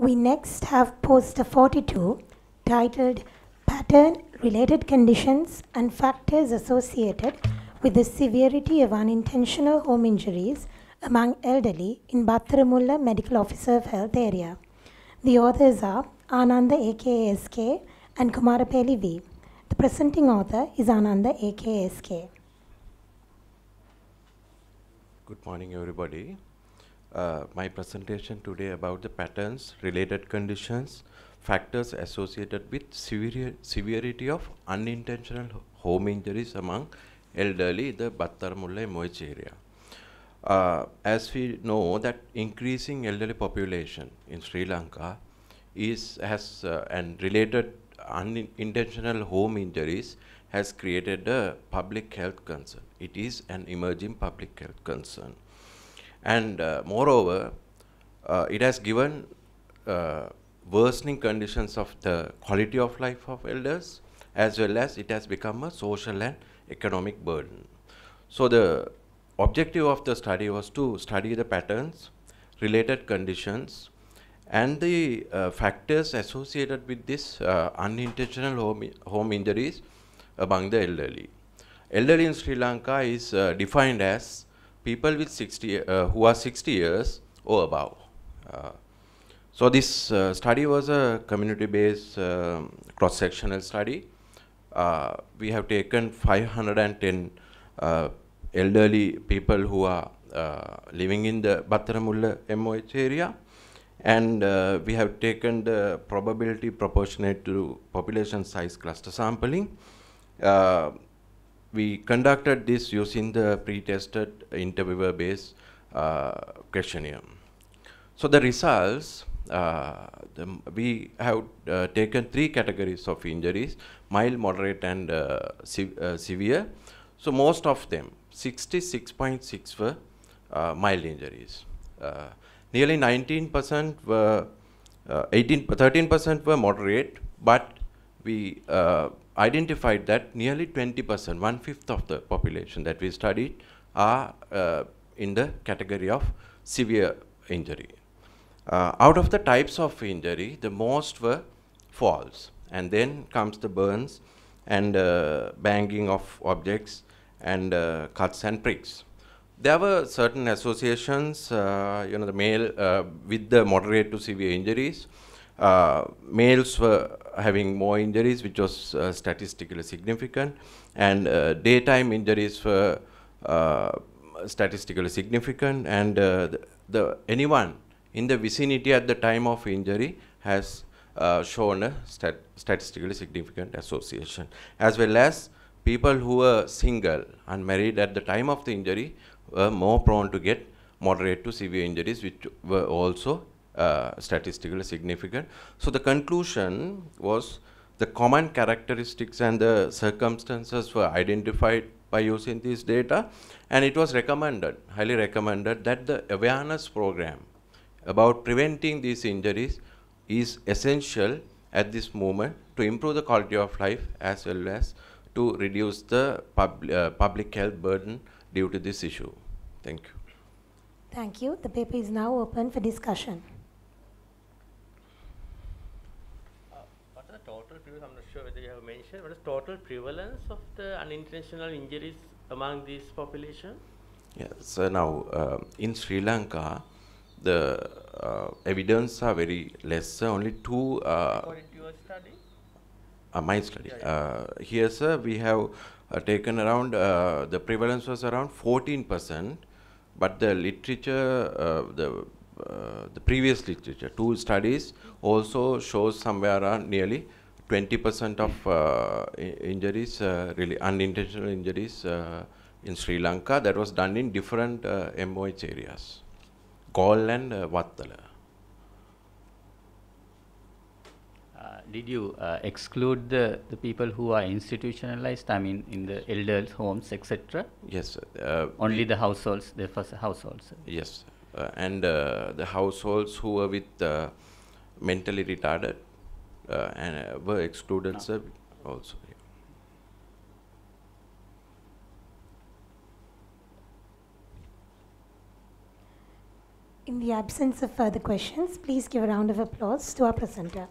We next have poster 42 titled Pattern Related Conditions and Factors Associated with the Severity of Unintentional Home Injuries Among Elderly in Batharamulla Medical Officer of Health Area. The authors are Ananda AKSK and Kumarapelli V. The presenting author is Ananda AKSK. Good morning, everybody. Uh, my presentation today about the patterns, related conditions, factors associated with severe, severity of unintentional home injuries among elderly the Battar Mullai Moich area. Uh, as we know that increasing elderly population in Sri Lanka is has uh, and related unintentional home injuries has created a public health concern. It is an emerging public health concern. And uh, moreover, uh, it has given uh, worsening conditions of the quality of life of elders, as well as it has become a social and economic burden. So the objective of the study was to study the patterns, related conditions, and the uh, factors associated with this uh, unintentional home, home injuries among the elderly. Elderly in Sri Lanka is uh, defined as people with 60 uh, who are 60 years or above. Uh, so this uh, study was a community-based um, cross-sectional study. we have taken 510 elderly people who are uh, living in the Battaramulla MOH area and uh, we have taken the probability proportionate to population size cluster sampling. Uh, we conducted this using the pre-tested interviewer-based uh, questionnaire. So the results, uh, the we have uh, taken three categories of injuries, mild, moderate, and uh, se uh, severe. So most of them, 66.6 were uh, mild injuries. nearly 19% were, 18, 13% were moderate, but we identified that nearly 20%, one fifth of the population that we studied, are uh, in the category of severe injury. Uh, out of the types of injury, the most were falls, and then comes the burns and uh, banging of objects and uh, cuts and pricks. There were certain associations, uh, you know, the male uh, with the moderate to severe injuries, uh, males were having more injuries, which was uh, statistically significant, and uh, daytime injuries were uh, statistically significant, and uh, the, the, anyone in the vicinity at the time of injury has uh, shown a stat statistically significant association, as well as people who were single, unmarried at the time of the injury were more prone to get moderate to severe injuries, which were also uh, statistically significant. So the conclusion was the common characteristics and the circumstances were identified by using this data and it was recommended, highly recommended that the awareness program about preventing these injuries is essential at this moment to improve the quality of life as well as to reduce the pub uh, public health burden due to this issue. Thank you. Thank you. The paper is now open for discussion. total prevalence, I'm not sure whether you have mentioned, what is total prevalence of the unintentional injuries among this population? Yeah, so now uh, in Sri Lanka, the uh, evidence are very less, only two. Uh, your study? Uh, my study. Yeah, yeah. Uh, here, sir, we have uh, taken around, uh, the prevalence was around 14%, but the literature, the the previous literature, two studies also shows somewhere around nearly 20% of uh, injuries, uh, really unintentional injuries uh, in Sri Lanka that was done in different uh, MOH areas, Gaul and uh, Vattala. Uh, did you uh, exclude the, the people who are institutionalized, I mean in the elder homes, etc.? Yes. Uh, Only the households, the first households? Yes. and the households who were with mentally retarded uh, and uh, were excluded no. sir also In the absence of further questions, please give a round of applause to our presenter.